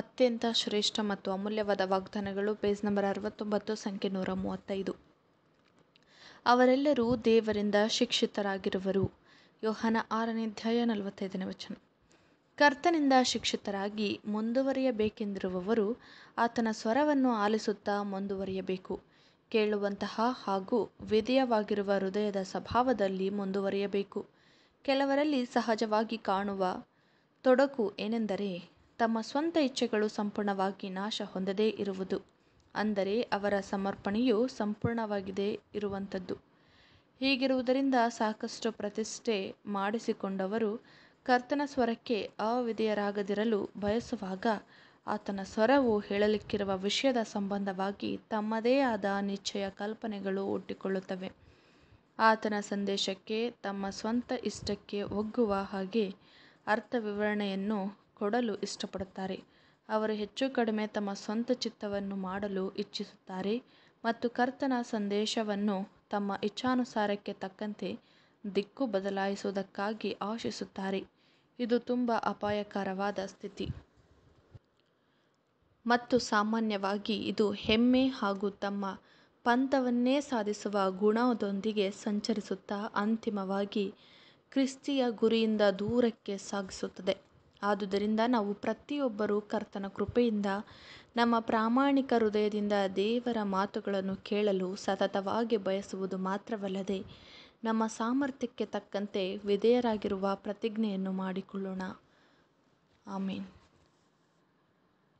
ಅತ್ಯಂತ ಶ್ರೇಷ್ಠ ಮತ್ತು ಅಮೂಲ್ಯವಾದ ವಾಗ್ದಾನಗಳು ಪೇಜ್ ನಂಬರ್ ಅರವತ್ತೊಂಬತ್ತು ಸಂಖ್ಯೆ ನೂರ ಮೂವತ್ತೈದು ಅವರೆಲ್ಲರೂ ದೇವರಿಂದ ಶಿಕ್ಷಿತರಾಗಿರುವರು ಯೋಹನ ಆರನೇ ಅಧ್ಯಾಯ ನಲವತ್ತೈದನೇ ವಚನ ಕರ್ತನಿಂದ ಶಿಕ್ಷಿತರಾಗಿ ಮುಂದುವರಿಯಬೇಕೆಂದಿರುವವರು ಆತನ ಸ್ವರವನ್ನು ಆಲಿಸುತ್ತಾ ಮುಂದುವರಿಯಬೇಕು ಕೇಳುವಂತಹ ಹಾಗೂ ವಿಧೇಯವಾಗಿರುವ ಹೃದಯದ ಸ್ವಭಾವದಲ್ಲಿ ಮುಂದುವರಿಯಬೇಕು ಕೆಲವರಲ್ಲಿ ಸಹಜವಾಗಿ ಕಾಣುವ ತೊಡಕು ಏನೆಂದರೆ ತಮ್ಮ ಸ್ವಂತ ಇಚ್ಛೆಗಳು ಸಂಪೂರ್ಣವಾಗಿ ನಾಶ ಹೊಂದದೇ ಇರುವುದು ಅಂದರೆ ಅವರ ಸಮರ್ಪಣೆಯು ಸಂಪೂರ್ಣವಾಗಿದೆ ಇರುವಂಥದ್ದು ಹೀಗಿರುವುದರಿಂದ ಸಾಕಷ್ಟು ಪ್ರತಿಷ್ಠೆ ಮಾಡಿಸಿಕೊಂಡವರು ಕರ್ತನ ಸ್ವರಕ್ಕೆ ಅವಿಧೇಯರಾಗದಿರಲು ಬಯಸುವಾಗ ಆತನ ಸ್ವರವು ಹೇಳಲಿಕ್ಕಿರುವ ವಿಷಯದ ಸಂಬಂಧವಾಗಿ ತಮ್ಮದೇ ಆದ ನಿಶ್ಚಯ ಕಲ್ಪನೆಗಳು ಹುಟ್ಟಿಕೊಳ್ಳುತ್ತವೆ ಆತನ ಸಂದೇಶಕ್ಕೆ ತಮ್ಮ ಸ್ವಂತ ಇಷ್ಟಕ್ಕೆ ಒಗ್ಗುವ ಹಾಗೆ ಅರ್ಥ ವಿವರಣೆಯನ್ನು ಕೊಡಲು ಇಷ್ಟಪಡುತ್ತಾರೆ ಅವರು ಹೆಚ್ಚು ಕಡಿಮೆ ತಮ್ಮ ಸ್ವಂತ ಚಿತ್ತವನ್ನು ಮಾಡಲು ಇಚ್ಛಿಸುತ್ತಾರೆ ಮತ್ತು ಕರ್ತನ ಸಂದೇಶವನ್ನು ತಮ್ಮ ಇಚ್ಛಾನುಸಾರಕ್ಕೆ ತಕ್ಕಂತೆ ದಿಕ್ಕು ಬದಲಾಯಿಸುವುದಕ್ಕಾಗಿ ಆಶಿಸುತ್ತಾರೆ ಇದು ತುಂಬ ಅಪಾಯಕರವಾದ ಸ್ಥಿತಿ ಮತ್ತು ಸಾಮಾನ್ಯವಾಗಿ ಇದು ಹೆಮ್ಮೆ ಹಾಗೂ ತಮ್ಮ ಪಂಥವನ್ನೇ ಸಾಧಿಸುವ ಗುಣದೊಂದಿಗೆ ಸಂಚರಿಸುತ್ತಾ ಅಂತಿಮವಾಗಿ ಕ್ರಿಸ್ತಿಯ ಗುರಿಯಿಂದ ದೂರಕ್ಕೆ ಸಾಗಿಸುತ್ತದೆ ಆದುದರಿಂದ ನಾವು ಪ್ರತಿಯೊಬ್ಬರು ಕರ್ತನ ಕೃಪೆಯಿಂದ ನಮ್ಮ ಪ್ರಾಮಾಣಿಕ ಹೃದಯದಿಂದ ದೇವರ ಮಾತುಗಳನ್ನು ಕೇಳಲು ಸತತವಾಗಿ ಬಯಸುವುದು ಮಾತ್ರವಲ್ಲದೆ ನಮ್ಮ ಸಾಮರ್ಥ್ಯಕ್ಕೆ ತಕ್ಕಂತೆ ವಿಧೇಯರಾಗಿರುವ ಪ್ರತಿಜ್ಞೆಯನ್ನು ಮಾಡಿಕೊಳ್ಳೋಣ ಆಮೇನ್